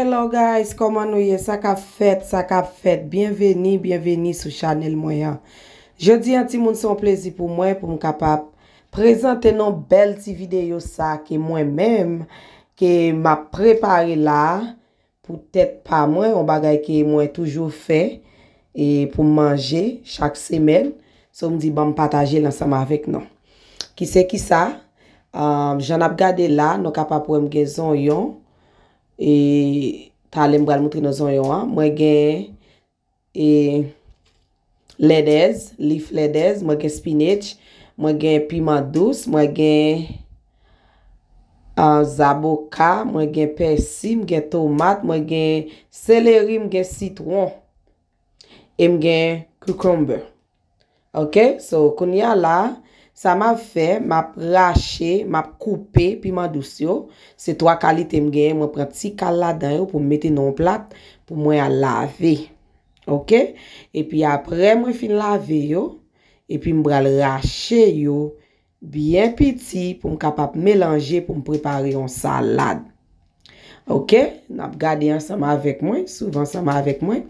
Hello guys, koma nou ye, sakap fet, sakap fet, bienveni, bienveni sou chanel mwen ya. Je di an ti moun son plezi pou mwen pou m kapap prezante nan bel ti videyo sa ki mwen menm, ki m ap prepare la, pou tèt pa mwen, ou bagay ki mwen toujou fe, e pou manje chak semen, so m di ban m pataje lansama avek nan. Ki se ki sa, jan ap gade la, nou kapap pou m gezon yon, E talem bral moutri nou zon yo an. Mwen gen e, ledez, lif ledez, mwen gen spinach, mwen gen pima dous, mwen gen zaboka, mwen gen persim, mwen gen tomat, mwen gen seleri, mwen gen siton, e mwen gen kukombe. Ok, so kon ya la... Sa ma fe, ma ap rache, ma ap koupe, pi ma douse yo. Se to akalite mgeye, mwen prete si kaladanyo pou mwete nan plat pou mwen a lave. Ok? E pi apre mwen fin lave yo, e pi mwen brale rache yo, byen piti pou m kapap melange pou m prepare yon salad. Ok? Nap gade yon sa ma avek mwen, souvan sa ma avek mwen.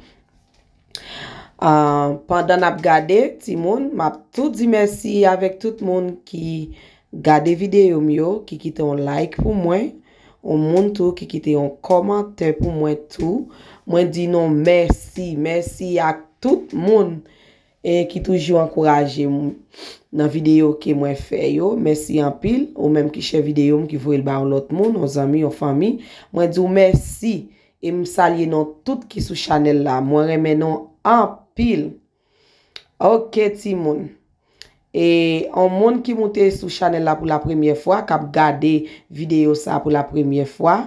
A, euh, pandan ap gade ti moun, map tout di mersi avek tout moun ki gade videyo myo, ki kite yon like pou mwen, yon moun tou ki kite yon komante pou mwen tou, mwen di nou mersi, mersi ak tout moun, e ki toujou ankoraje moun nan videyo ke mwen feyo, mersi an pil, ou menm ki che videyo mwen ki vwe lba ou lot moun, ou zami ou fami, mwen di ou mersi, e msalye nou tout ki sou chanel la, mwen reme nou ap, Ok ti moun E an moun ki moun te sou chanel la pou la premye fwa Kap gade video sa pou la premye fwa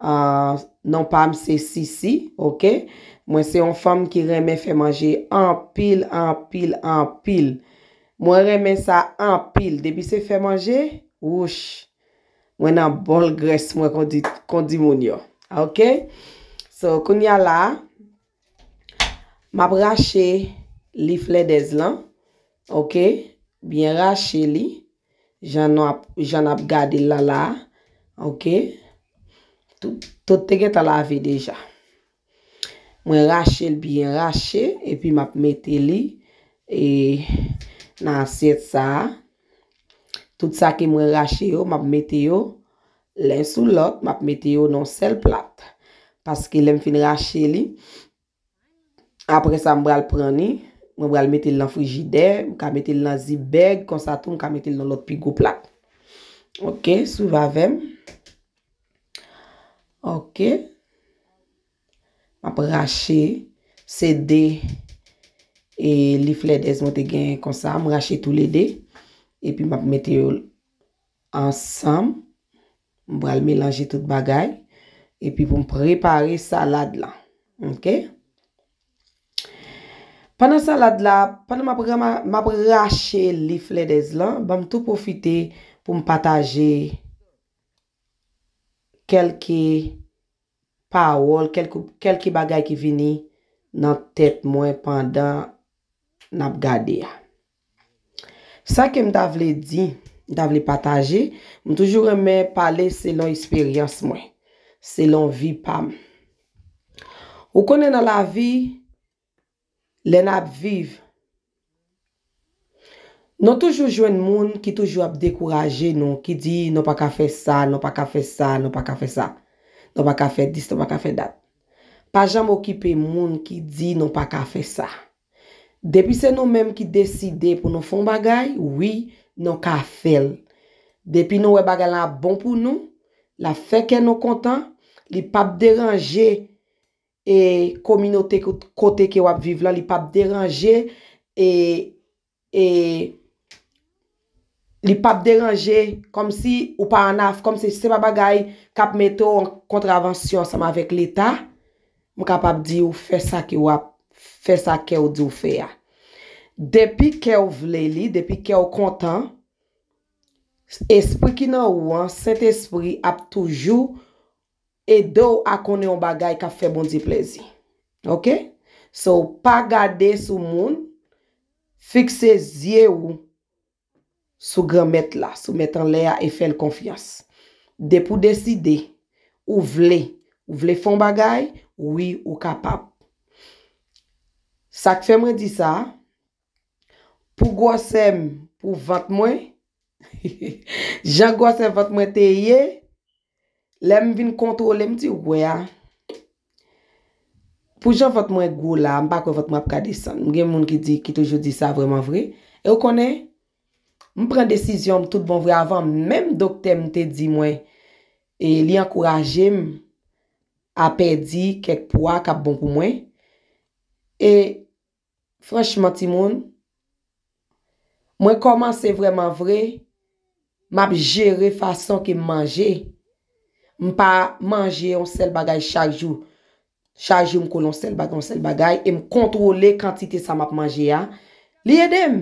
Nan pa mse sisi Ok Mwen se yon fam ki reme fe manje An pil, an pil, an pil Mwen reme sa an pil Debi se fe manje Wesh Mwen an bol gres mwen kondi moun yo Ok So koun ya la Map rache li fledez lan. Ok. Biye rache li. Jan ap gadi lala. Ok. Tout teget ala avi deja. Mwen rache li biye rache. E pi map meti li. E nan aset sa. Tout sa ki mwen rache yo. Map meti yo. Len sou lot. Map meti yo nan sel plat. Paske lem fin rache li. apre sa m bral prani, m bral metil nan frigide, m ka metil nan ziberg, konsa tou m ka metil nan lot pigoplat. Ok, sou vavèm. Ok, m ap rache, se de, e lifle de zi m te gen konsa, m rache tou le de, e pi m ap meti yo ansam, m bral melange tout bagay, e pi pou m prepare salade la. Ok, Panan sa la dla, panan m ap rache li fledez lan, ba m tou profite pou m pataje kelke pawol, kelke bagay ki vini nan tet mwen pandan nab gade ya. Sa ke m davle di, davle pataje, m toujou reme pale se lon esperyans mwen, se lon vi pam. Ou konen nan la vi, Len ap viv. Non toujou jwen moun ki toujou ap dekouraje nou. Ki di, non pa ka fe sa, non pa ka fe sa, non pa ka fe sa. Non pa ka fe dis, non pa ka fe dat. Pa jan mou ki pe moun ki di, non pa ka fe sa. Depi se nou menm ki deside pou nou fon bagay, oui, non ka fel. Depi nou we bagay lan bon pou nou, la feke nou kontan, li pa ap deranje ki... e kominote kote ke wap vive la, li pa ap deranje, e, e, li pa ap deranje, kom si, ou pa anaf, kom si se pa bagay, kap meto kontravensyon sama vek l'Etat, mou kap ap di ou fe sa ke wap, fe sa ke ou di ou fe ya. Depi ke ou vle li, depi ke ou kontan, espri ki nan ou an, se te espri ap toujou, E do akone yon bagay ka fe bon di plezi. Ok? So, pa gade sou moun, fikse zye ou sou gran met la, sou met an le a e fel konfiyans. De pou deside, ou vle, ou vle fon bagay, ou wii ou kapap. Sak fe mwen di sa, pou gwa sem, pou vat mwen, jan gwa sem vat mwen te ye, Lèm vin kontro, lèm di ou bwe ya. Poujè vat mwen gwo la, mbak wè vat mwen ap kadi san. Mwen gen moun ki di, ki toujou di sa vreman vre. E ou konè, mwen pren desisyon mwen tout bon vre avan, mwen mèm doktè mwen te di mwen. E li ankorajè mwen apè di kek pwa kap bon pou mwen. E franchman ti moun, mwen koman se vreman vre, mwen ap jere fason ki manje. m pa manje yon sel bagay chayjou. Chayjou m kol yon sel bagay, yon sel bagay. E m kontrole kantite sa m ap manje ya. Li edem,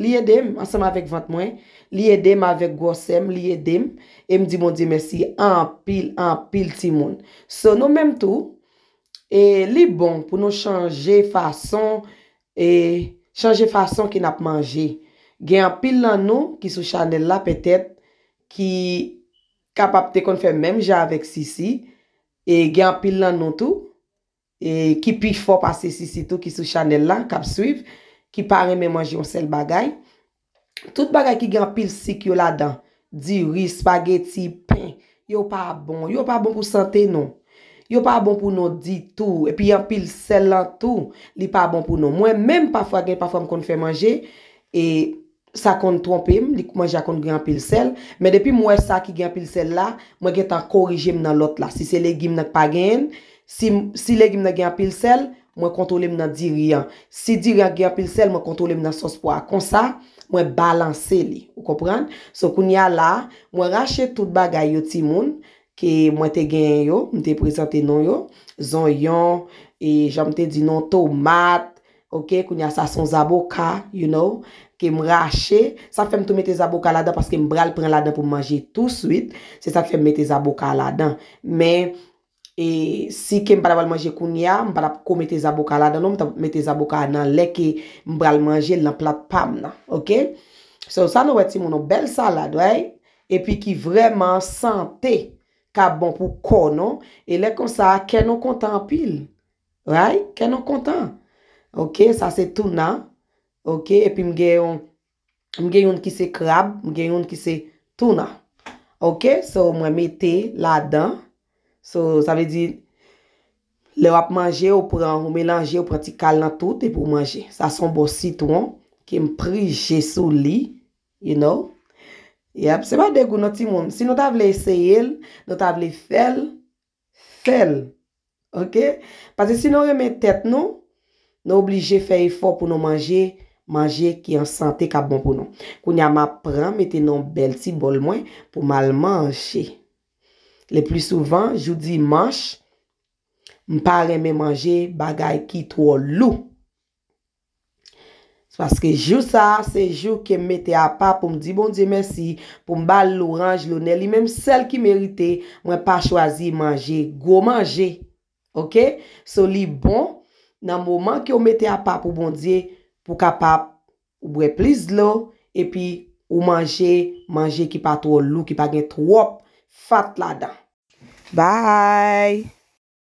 li edem, anseman avek vant mwen. Li edem avek gosem, li edem. E m di moun di mersi, an pil, an pil ti moun. So nou menm tou, e li bon pou nou chanje fason, e chanje fason ki nap manje. Gen an pil nan nou, ki sou chanel la petet, ki, Kap ap te kon fèm mèm, jè avèk sisi, e gen apil lan nou tou, e ki pi fòp ase sisi tou ki sou chanel lan, kap suiv, ki parè mè manjè yon sel bagay. Tout bagay ki gen apil sik yo la dan, di ris, spageti, pen, yo pa bon, yo pa bon pou sante nou. Yo pa bon pou nou di tou, e pi yon pil sel lan tou, li pa bon pou nou. Mwen mèm pa fwa gen, pa fwa m kon fèm manjè, e... Sa konn trompem, li kouman ja konn gen apil sel. Men depi mwen sa ki gen apil sel la, mwen gen tan korijem nan lot la. Si se legim nan pa gen, si legim nan gen apil sel, mwen kontolem nan di riyan. Si di riyan gen apil sel, mwen kontolem nan sos po a. Kon sa, mwen balanse li, ou kompran? So koun ya la, mwen rache tout bagay yo ti moun, ki mwen te gen yo, mwen te prezante non yo, zon yon, e jan mwen te di non, tomat, ok, koun ya sa son zaboka, you know? ke m rache, sa fèm tou mè te zabouka la dan, paske m bral pren la dan pou manje tout souit, se sa fèm mè te zabouka la dan. Mè, e si ke m pral manje koun ya, m pral pou mè te zabouka la dan, m pral pou mè te zabouka la dan, lè ke m bral manje lan plat pam la, ok? So sa nou wè ti moun nou bel salad, wè, e pi ki vreman santè, ka bon pou kon, non? E lè kon sa, ken nou kontan pil? Wè, ken nou kontan? Ok, sa se tou nan, E pi mge yon ki se krab, mge yon ki se tuna. Ok, so mwen mette la dan. So, sa ve di, le wap manje ou melange ou pratikal nan tout e pou manje. Sa son bo sitouan, ki m prije sou li, you know. Yep, se mwen degou nou ti moun. Si nou ta vle se yel, nou ta vle fel, fel. Ok, pase si nou remet tet nou, nou oblije fe yifo pou nou manje... Mange ki yon sante ka bon pou nou. Koun ya ma pran, mette nou bel ti bol mwen pou mal manche. Le pli souvan, joudi manche, mpa reme manje bagay ki tro lou. S'paske jou sa, se jou ke mette a pa pou mdi, bon diye, mersi, pou mba l'oranj, l'onel, li menm sel ki merite, mwen pa chwazi manje, gwo manje. Ok, sou li bon, nan mwoman ki yo mette a pa pou bon diye, pou kapap ou bwe pliz lo, epi ou manje, manje ki pa to lou, ki pa gen trwop, fat la dan. Bye!